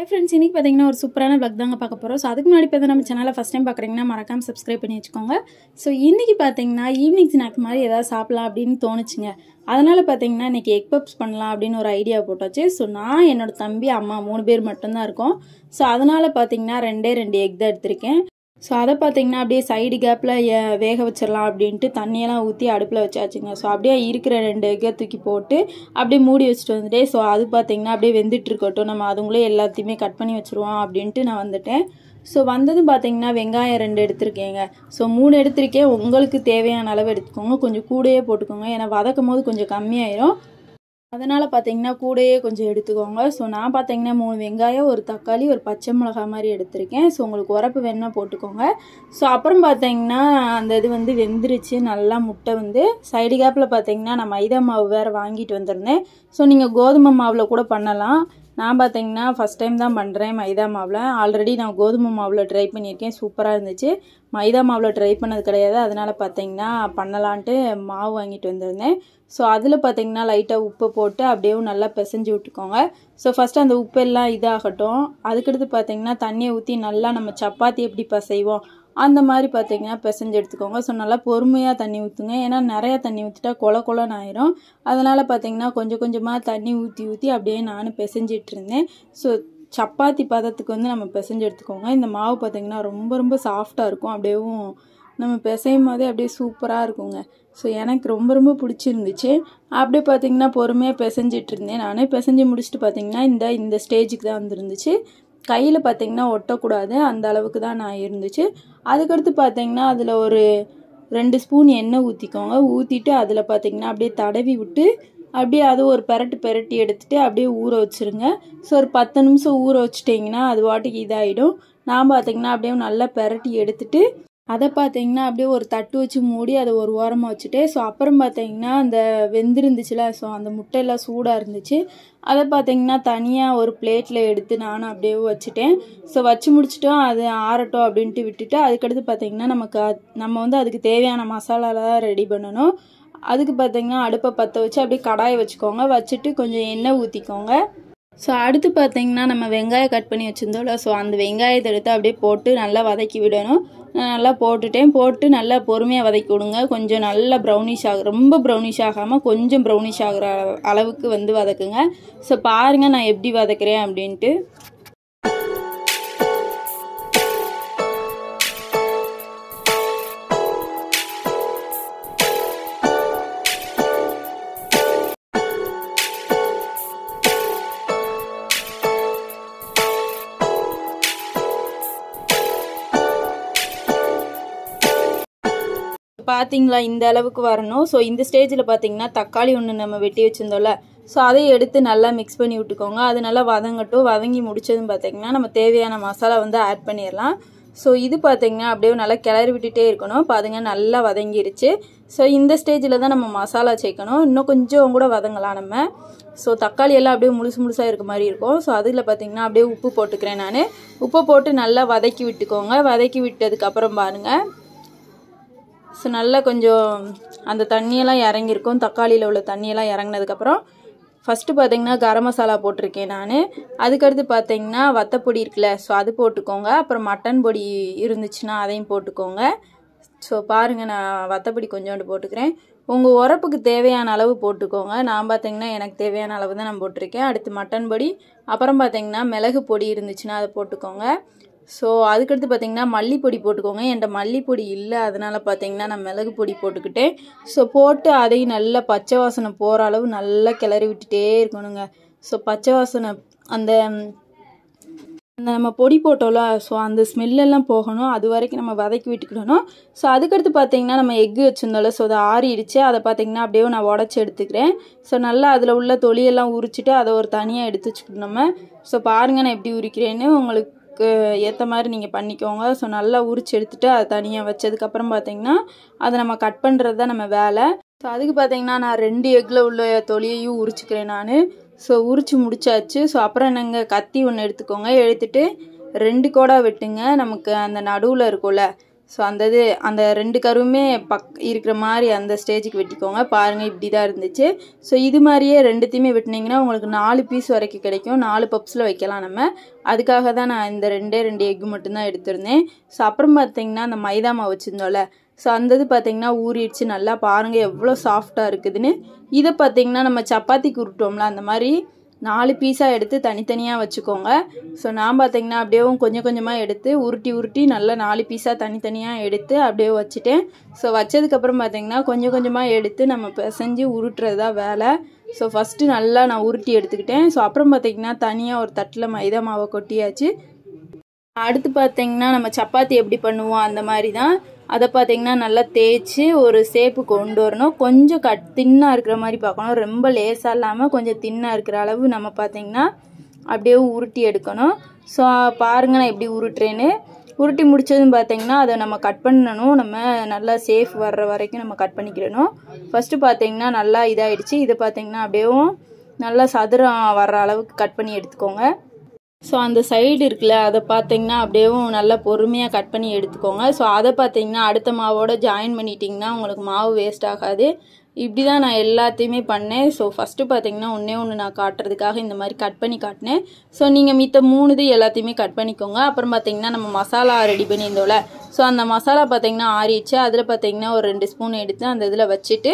hi friends இன்றைக்கி பார்த்தீங்கன்னா ஒரு சூப்பரான விளக் தாங்க பார்க்க போகிறோம் ஸோ அதுக்கு முன்னாடி இப்போ நம்ம சேனலை ஃபஸ்ட் டைம் பார்க்குறீங்கன்னா மறக்காமல் சப்ஸ்கிரைப் பண்ணி வச்சுக்கோங்க ஸோ இன்றைக்கி பார்த்தீங்கன்னா ஈவினிங் ஸ்நாக் மாதிரி எதாவது சாப்பிட்லாம் அப்படின்னு தோணுச்சுங்க அதனால் பார்த்தீங்கன்னா இன்றைக்கி எக் பப்ஸ் பண்ணலாம் அப்படின்னு ஒரு ஐடியா போட்டாச்சு ஸோ நான் என்னோடய தம்பி அம்மா மூணு பேர் மட்டும்தான் இருக்கோம் ஸோ அதனால் பார்த்தீங்கன்னா ரெண்டே ரெண்டு எக் தான் எடுத்திருக்கேன் ஸோ அதை பார்த்தீங்கன்னா அப்படியே சைடு கேப்பில் வேக வச்சிடலாம் அப்படின்ட்டு தண்ணியெல்லாம் ஊற்றி அடுப்பில் வச்சாச்சுங்க ஸோ அப்படியே இருக்கிற ரெண்டு எக்கை தூக்கி போட்டு அப்படியே மூடி வச்சுட்டு வந்துட்டேன் ஸோ அது பார்த்தீங்கன்னா அப்படியே வெந்துட்டு இருக்கட்டும் நம்ம அதுங்களே எல்லாத்தையுமே கட் பண்ணி வச்சுருவோம் அப்படின்ட்டு நான் வந்துட்டேன் ஸோ வந்ததும் பார்த்தீங்கன்னா வெங்காயம் ரெண்டு எடுத்திருக்கேங்க ஸோ மூணு எடுத்திருக்கேன் உங்களுக்கு தேவையான அளவு எடுத்துக்கோங்க கொஞ்சம் கூடையே போட்டுக்கோங்க ஏன்னா வதக்கும் போது கொஞ்சம் கம்மியாயிரும் அதனால் பார்த்தீங்கன்னா கூடையே கொஞ்சம் எடுத்துக்கோங்க ஸோ நான் பார்த்தீங்கன்னா மூணு வெங்காயம் ஒரு தக்காளி ஒரு பச்சை மிளகா மாதிரி எடுத்திருக்கேன் ஸோ உங்களுக்கு உரப்பு வேணால் போட்டுக்கோங்க ஸோ அப்புறம் பார்த்தீங்கன்னா அந்த இது வந்து வெந்துருச்சு நல்லா முட்டை வந்து சைடு கேப்பில் பார்த்தீங்கன்னா நான் மைதா மாவு வேறு வாங்கிட்டு வந்திருந்தேன் ஸோ நீங்கள் கோதுமை மாவில் கூட பண்ணலாம் நான் பார்த்தீங்கன்னா ஃபஸ்ட் டைம் தான் பண்ணுறேன் மைதா மாவில் ஆல்ரெடி நான் கோதுமை மாவில் ட்ரை பண்ணியிருக்கேன் சூப்பராக இருந்துச்சு மைதா மாவில் ட்ரை பண்ணது கிடையாது அதனால் பார்த்தீங்கன்னா பண்ணலான்ட்டு மாவு வாங்கிட்டு வந்திருந்தேன் ஸோ அதில் பார்த்தீங்கன்னா லைட்டாக உப்பு போட்டு அப்படியே நல்லா பிசைஞ்சு விட்டுக்கோங்க ஸோ ஃபஸ்ட்டு அந்த உப்பு எல்லாம் இதாகட்டும் அதுக்கடுத்து பார்த்தீங்கன்னா தண்ணியை ஊற்றி நல்லா நம்ம சப்பாத்தி எப்படி பசைவோம் அந்த மாதிரி பார்த்திங்கன்னா பிசைஞ்சு எடுத்துக்கோங்க ஸோ நல்லா பொறுமையாக தண்ணி ஊற்றுங்க ஏன்னா நிறையா தண்ணி ஊற்றிட்டா கொல கொலன்னு ஆயிரும் அதனால் பார்த்திங்கன்னா கொஞ்சம் கொஞ்சமாக தண்ணி ஊற்றி ஊற்றி அப்படியே நானும் பிசைஞ்சிட்டு இருந்தேன் ஸோ சப்பாத்தி பதத்துக்கு வந்து நம்ம பிசைஞ்சு எடுத்துக்கோங்க இந்த மாவு பார்த்திங்கன்னா ரொம்ப ரொம்ப சாஃப்டாக இருக்கும் அப்படியேவும் நம்ம பிசையும் போதே அப்படியே சூப்பராக இருக்குங்க ஸோ எனக்கு ரொம்ப ரொம்ப பிடிச்சிருந்துச்சு அப்படியே பார்த்திங்கன்னா பொறுமையாக பிசைஞ்சிட்டு இருந்தேன் நானே பிசைஞ்சு முடிச்சுட்டு பார்த்திங்கன்னா இந்த இந்த ஸ்டேஜுக்கு தான் வந்துருந்துச்சு கையில் பார்த்தீங்கன்னா ஒட்டக்கூடாது அந்த அளவுக்கு தான் நான் இருந்துச்சு அதுக்கடுத்து பார்த்தீங்கன்னா அதில் ஒரு ரெண்டு ஸ்பூன் எண்ணெய் ஊற்றிக்கோங்க ஊற்றிட்டு அதில் பார்த்திங்கன்னா அப்படியே தடவி விட்டு அப்படியே அது ஒரு பெரட்டு பெரட்டி எடுத்துகிட்டு அப்படியே ஊற வச்சுருங்க ஸோ ஒரு பத்து நிமிஷம் ஊற வச்சுட்டிங்கன்னா அது வாட்டுக்கு இதாகிடும் நான் பார்த்திங்கன்னா அப்படியே நல்லா பெரட்டி எடுத்துகிட்டு அதை பார்த்தீங்கன்னா அப்படியே ஒரு தட்டு வச்சு மூடி அதை ஒரு ஓரமாக வச்சுட்டு ஸோ அப்புறம் பார்த்தீங்கன்னா அந்த வெந்திருந்துச்சுல ஸோ அந்த முட்டையெல்லாம் சூடாக இருந்துச்சு அதை பார்த்தீங்கன்னா தனியாக ஒரு பிளேட்டில் எடுத்து நானும் அப்படியே வச்சுட்டேன் ஸோ வச்சு முடிச்சுட்டோம் அது ஆறட்டும் அப்படின்ட்டு விட்டுட்டு அதுக்கடுத்து பார்த்தீங்கன்னா நமக்கு நம்ம வந்து அதுக்கு தேவையான மசாலாலாம் ரெடி பண்ணணும் அதுக்கு பார்த்தீங்கன்னா அடுப்பை பற்ற வச்சு அப்படியே கடாய் வச்சுக்கோங்க வச்சுட்டு கொஞ்சம் எண்ணெய் ஊற்றிக்கோங்க ஸோ அடுத்து பார்த்தீங்கன்னா நம்ம வெங்காயம் கட் பண்ணி வச்சுருந்தோம்ல ஸோ அந்த வெங்காயத்தை எடுத்து அப்படியே போட்டு நல்லா வதக்கி விடணும் நல்லா போட்டுட்டேன் போட்டு நல்லா பொறுமையாக வதக்கி விடுங்க கொஞ்சம் நல்லா ப்ரௌனிஷ் ஆக ரொம்ப ப்ரௌனிஷ் ஆகாமல் கொஞ்சம் ப்ரௌனிஷ் ஆகிற அளவுக்கு வந்து வதக்குங்க ஸோ பாருங்கள் நான் எப்படி வதக்குறேன் அப்படின்ட்டு பார்த்தீங்களா இந்த அளவுக்கு வரணும் ஸோ இந்த ஸ்டேஜில் பார்த்தீங்கன்னா தக்காளி ஒன்று நம்ம வெட்டி வச்சுருந்தோம்ல ஸோ அதையும் எடுத்து நல்லா மிக்ஸ் பண்ணி விட்டுக்கோங்க அது நல்லா வதங்கட்டும் வதங்கி முடிச்சதும் பார்த்தீங்கன்னா நம்ம தேவையான மசாலா வந்து ஆட் பண்ணிடலாம் ஸோ இது பார்த்தீங்கன்னா அப்படியே நல்லா கிளறி விட்டுகிட்டே இருக்கணும் பாருங்க நல்லா வதங்கிருச்சு ஸோ இந்த ஸ்டேஜில் தான் நம்ம மசாலா சேர்க்கணும் இன்னும் கொஞ்சம் கூட வதங்கலாம் நம்ம ஸோ தக்காளி எல்லாம் அப்படியே முழுசு முழுசாக இருக்க மாதிரி இருக்கும் ஸோ அதில் பார்த்தீங்கன்னா அப்படியே உப்பு போட்டுக்கிறேன் நான் உப்பு போட்டு நல்லா வதக்கி விட்டுக்கோங்க வதக்கி விட்டதுக்கப்புறம் பாருங்கள் ஸோ நல்லா கொஞ்சம் அந்த தண்ணியெல்லாம் இறங்கியிருக்கும் தக்காளியில் உள்ள தண்ணியெல்லாம் இறங்கினதுக்கப்புறம் ஃபஸ்ட்டு பார்த்தீங்கன்னா கரம் மசாலா போட்டிருக்கேன் நான் அதுக்கடுத்து பார்த்தீங்கன்னா வத்தப்பொடி இருக்குல்ல ஸோ அது போட்டுக்கோங்க அப்புறம் மட்டன் பொடி இருந்துச்சுன்னா அதையும் போட்டுக்கோங்க ஸோ பாருங்கள் நான் வத்தப்பொடி கொஞ்சோண்டு போட்டுக்கிறேன் உங்கள் உரப்புக்கு தேவையான அளவு போட்டுக்கோங்க நான் பார்த்தீங்கன்னா எனக்கு தேவையான அளவு தான் நான் போட்டிருக்கேன் அடுத்து மட்டன் பொடி அப்புறம் பார்த்தீங்கன்னா மிளகு பொடி இருந்துச்சுன்னா அதை போட்டுக்கோங்க ஸோ அதுக்கடுத்து பார்த்திங்கன்னா மல்லிப்பொடி போட்டுக்கோங்க என்கிட்ட மல்லிப்பொடி இல்லை அதனால் பார்த்திங்கன்னா நான் மிளகு பொடி போட்டுக்கிட்டேன் ஸோ போட்டு அதையும் நல்லா பச்சை வாசனை போகிற அளவு நல்லா கிளறி விட்டுட்டே இருக்கணுங்க ஸோ பச்சை வாசனை அந்த நம்ம பொடி போட்டோம்ல ஸோ அந்த ஸ்மெல்லெல்லாம் போகணும் அது வரைக்கும் நம்ம வதக்கி விட்டுக்கிடணும் ஸோ அதுக்கடுத்து பார்த்தீங்கன்னா நம்ம எக்கு வச்சுருந்தோம்ல ஸோ அதை ஆறிடுச்சு அதை பார்த்தீங்கன்னா அப்படியே நான் உடச்சி எடுத்துக்கிறேன் ஸோ நல்லா அதில் உள்ள தொளியெல்லாம் உரிச்சிட்டு அதை ஒரு தனியாக எடுத்து வச்சுக்கணும் நம்ம ஸோ பாருங்கள் நான் எப்படி உரிக்கிறேன்னு உங்களுக்கு உங்களுக்கு ஏற்ற மாதிரி நீங்கள் பண்ணிக்கோங்க ஸோ நல்லா உரிச்சு எடுத்துகிட்டு அதை தனியாக வச்சதுக்கப்புறம் பார்த்தீங்கன்னா அதை நம்ம கட் பண்ணுறது தான் நம்ம வேலை ஸோ அதுக்கு பார்த்தீங்கன்னா நான் ரெண்டு எக்கில் உள்ள தொலியையும் உரிச்சுக்கிறேன் நான் ஸோ உரிச்சு முடிச்சாச்சு ஸோ அப்புறம் என்னங்க கத்தி ஒன்று எடுத்துக்கோங்க எடுத்துகிட்டு ரெண்டு கோடாக வெட்டுங்க நமக்கு அந்த நடுவில் இருக்கும்ல ஸோ அந்த இது அந்த ரெண்டு கருவுமே பக் இருக்கிற மாதிரி அந்த ஸ்டேஜுக்கு வெட்டிக்கோங்க பாருங்கள் இப்படி தான் இருந்துச்சு ஸோ இது மாதிரியே ரெண்டுத்தையுமே வெட்டினீங்கன்னா உங்களுக்கு நாலு பீஸ் வரைக்கும் கிடைக்கும் நாலு பப்ஸில் வைக்கலாம் நம்ம அதுக்காக தான் நான் இந்த ரெண்டே ரெண்டு எக்கு மட்டும்தான் எடுத்திருந்தேன் ஸோ அப்புறம் பார்த்தீங்கன்னா அந்த மைதா மாவு வச்சுருந்தோம்ல ஸோ அந்த இது பார்த்திங்கன்னா ஊறிடுச்சு நல்லா பாருங்கள் எவ்வளோ சாஃப்டாக இருக்குதுன்னு இதை பார்த்திங்கன்னா நம்ம சப்பாத்தி உருட்டோம்ல அந்த மாதிரி நாலு பீஸாக எடுத்து தனித்தனியாக வச்சுக்கோங்க ஸோ நான் பார்த்தீங்கன்னா அப்படியே கொஞ்சம் கொஞ்சமாக எடுத்து உருட்டி உருட்டி நல்லா நாலு பீஸாக தனித்தனியாக எடுத்து அப்படியே வச்சுட்டேன் ஸோ வச்சதுக்கப்புறம் பார்த்தீங்கன்னா கொஞ்சம் கொஞ்சமாக எடுத்து நம்ம பிசைஞ்சு உருட்டுறது தான் வேலை ஸோ ஃபஸ்ட்டு நல்லா நான் உருட்டி எடுத்துக்கிட்டேன் ஸோ அப்புறம் பார்த்திங்கன்னா தனியாக ஒரு தட்டில் மைதா மாவை கொட்டியாச்சு அடுத்து பார்த்திங்கன்னா நம்ம சப்பாத்தி எப்படி பண்ணுவோம் அந்த மாதிரி தான் அதை பார்த்திங்கன்னா நல்லா தேய்ச்சி ஒரு சேப்பு கொண்டு வரணும் கொஞ்சம் கட் தின்னாக இருக்கிற மாதிரி பார்க்கணும் ரொம்ப லேசாக இல்லாமல் கொஞ்சம் தின்னாக இருக்கிற அளவு நம்ம பார்த்தீங்கன்னா அப்படியே உருட்டி எடுக்கணும் ஸோ பாருங்கள் நான் எப்படி உருட்டுறேன்னு உருட்டி முடித்ததும் பார்த்திங்கன்னா அதை நம்ம கட் பண்ணணும் நம்ம நல்லா சேஃப் வர்ற வரைக்கும் நம்ம கட் பண்ணிக்கிடணும் ஃபஸ்ட்டு பார்த்திங்கன்னா நல்லா இதாகிடுச்சு இதை பார்த்திங்கன்னா அப்படியே நல்லா சதுரம் வர்ற அளவுக்கு கட் பண்ணி எடுத்துக்கோங்க ஸோ அந்த சைடு இருக்குல்ல அதை பார்த்தீங்கன்னா அப்படியேவும் நல்லா பொறுமையாக கட் பண்ணி எடுத்துக்கோங்க ஸோ அதை பார்த்தீங்கன்னா அடுத்த மாவோட ஜாயின் பண்ணிட்டிங்கன்னா உங்களுக்கு மாவு வேஸ்ட் ஆகாது இப்படி தான் நான் எல்லாத்தையுமே பண்ணேன் ஸோ ஃபஸ்ட்டு பார்த்தீங்கன்னா ஒன்றே ஒன்று நான் காட்டுறதுக்காக இந்த மாதிரி கட் பண்ணி காட்டினேன் ஸோ நீங்கள் மித்த மூணு இது எல்லாத்தையுமே கட் பண்ணிக்கோங்க அப்புறம் பார்த்தீங்கன்னா நம்ம மசாலா ரெடி பண்ணியிருந்தோம்ல ஸோ அந்த மசாலா பார்த்தீங்கன்னா ஆறிச்சு அதில் பார்த்தீங்கன்னா ஒரு ரெண்டு ஸ்பூன் எடுத்து அந்த இதில் வச்சுட்டு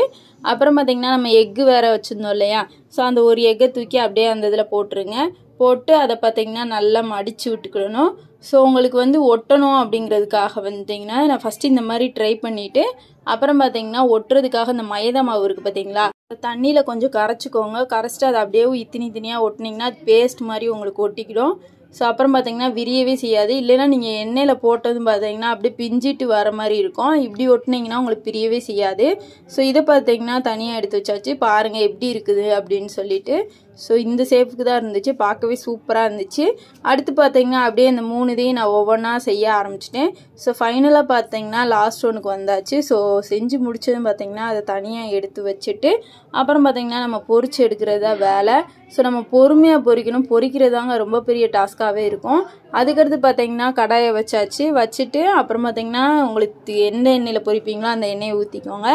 அப்புறம் பார்த்தீங்கன்னா நம்ம எக்கு வேறு வச்சுருந்தோம் இல்லையா ஸோ அந்த ஒரு எக்கை தூக்கி அப்படியே அந்த இதில் போட்டுருங்க போட்டு அதை பார்த்திங்கன்னா நல்லா மடித்து விட்டுக்கிடணும் ஸோ உங்களுக்கு வந்து ஒட்டணும் அப்படிங்கிறதுக்காக வந்துட்டிங்கன்னா நான் ஃபஸ்ட்டு இந்த மாதிரி ட்ரை பண்ணிவிட்டு அப்புறம் பார்த்தீங்கன்னா ஒட்டுறதுக்காக இந்த மைதா மாவு இருக்குது பார்த்தீங்களா தண்ணியில் கொஞ்சம் கரைச்சிக்கோங்க கரைச்சிட்டு அதை அப்படியே இத்தினி தனியாக ஒட்டினீங்கன்னா அது பேஸ்ட் மாதிரி உங்களுக்கு ஒட்டிக்கிடும் ஸோ அப்புறம் பார்த்தீங்கன்னா விரியவே செய்யாது இல்லைன்னா நீங்கள் எண்ணெயில் போட்டதும் பார்த்தீங்கன்னா அப்படியே பிஞ்சிட்டு வர மாதிரி இருக்கும் இப்படி ஒட்டினீங்கன்னா உங்களுக்கு பிரியவே செய்யாது ஸோ இதை பார்த்தீங்கன்னா தனியாக எடுத்து வச்சாச்சு பாருங்கள் எப்படி இருக்குது அப்படின்னு சொல்லிட்டு ஸோ இந்த ஷேப்புக்கு தான் இருந்துச்சு பார்க்கவே சூப்பராக இருந்துச்சு அடுத்து பார்த்தீங்கன்னா அப்படியே இந்த மூணு இதையும் நான் ஒவ்வொன்றா செய்ய ஆரம்பிச்சிட்டேன் ஸோ ஃபைனலாக பார்த்தீங்கன்னா லாஸ்ட் ஒன்றுக்கு வந்தாச்சு ஸோ செஞ்சு முடித்ததும் பார்த்தீங்கன்னா அதை தனியாக எடுத்து வச்சுட்டு அப்புறம் பார்த்தீங்கன்னா நம்ம பொறிச்சு எடுக்கிறதா வேலை ஸோ நம்ம பொறுமையாக பொறிக்கணும் பொறிக்கிறதாங்க ரொம்ப பெரிய டாஸ்க்காகவே இருக்கும் அதுக்கடுத்து பார்த்தீங்கன்னா கடாயை வச்சாச்சு வச்சுட்டு அப்புறம் பார்த்தீங்கன்னா உங்களுக்கு எந்த எண்ணெயில் பொறிப்பீங்களோ அந்த எண்ணெயை ஊற்றிக்கோங்க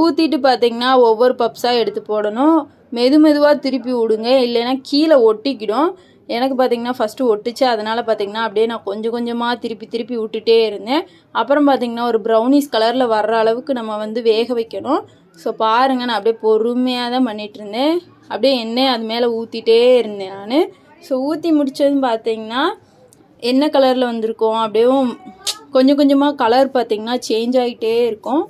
ஊற்றிட்டு பார்த்தீங்கன்னா ஒவ்வொரு பப்ஸாக எடுத்து போடணும் மெது மெதுவாக திருப்பி விடுங்க இல்லைன்னா கீழே ஒட்டிக்கிடும் எனக்கு பார்த்திங்கன்னா ஃபஸ்ட்டு ஒட்டுச்சு அதனால் பார்த்திங்கன்னா அப்படியே நான் கொஞ்சம் கொஞ்சமாக திருப்பி திருப்பி விட்டுட்டே இருந்தேன் அப்புறம் பார்த்திங்கன்னா ஒரு ப்ரௌனிஸ் கலரில் வர்ற அளவுக்கு நம்ம வந்து வேக வைக்கணும் ஸோ பாருங்கள் நான் அப்படியே பொறுமையாக தான் பண்ணிகிட்டு இருந்தேன் அப்படியே எண்ணெய் அது மேலே ஊற்றிட்டே இருந்தேன் நான் ஸோ ஊற்றி முடித்ததுன்னு பார்த்தீங்கன்னா என்ன கலரில் வந்திருக்கோம் அப்படியே கொஞ்சம் கொஞ்சமாக கலர் பார்த்திங்கன்னா சேஞ்ச் ஆகிட்டே இருக்கும்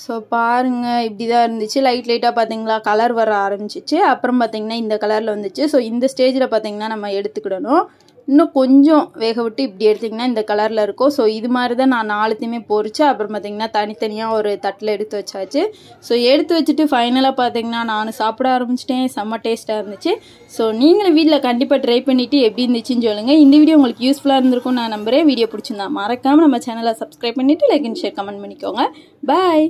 ஸோ பாருங்கள் இப்படி தான் இருந்துச்சு லைட் லைட்டாக பார்த்தீங்களா கலர் வர ஆரம்பிச்சிச்சு அப்புறம் பார்த்திங்கன்னா இந்த கலரில் வந்துச்சு ஸோ இந்த ஸ்டேஜில் பார்த்திங்கன்னா நம்ம எடுத்துக்கிடணும் இன்னும் கொஞ்சம் வேக விட்டு இப்படி எடுத்திங்கன்னா இந்த கலரில் இருக்கும் ஸோ இது மாதிரி தான் நான் நாலுத்தையுமே பொறிச்சு அப்புறம் பார்த்திங்கன்னா தனித்தனியாக ஒரு தட்டில் எடுத்து வச்சாச்சு ஸோ எடுத்து வச்சுட்டு ஃபைனலாக பார்த்திங்கன்னா நான் சாப்பிட ஆரம்பிச்சிட்டேன் செம்ம டேஸ்ட்டாக இருந்துச்சு ஸோ நீங்களும் வீட்டில் கண்டிப்பாக ட்ரை பண்ணிவிட்டு எப்படி இருந்துச்சுன்னு சொல்லுங்கள் இந்த வீடியோ உங்களுக்கு யூஸ்ஃபுல்லாக இருந்திருக்கும் நான் நம்புகிறேன் வீடியோ பிடிச்சிருந்தா மறக்காமல் நம்ம சேனலை சப்ஸ்கிரைப் பண்ணிவிட்டு லைக் அண்ட் ஷேர் கமெண்ட் பண்ணிக்கோங்க பாய்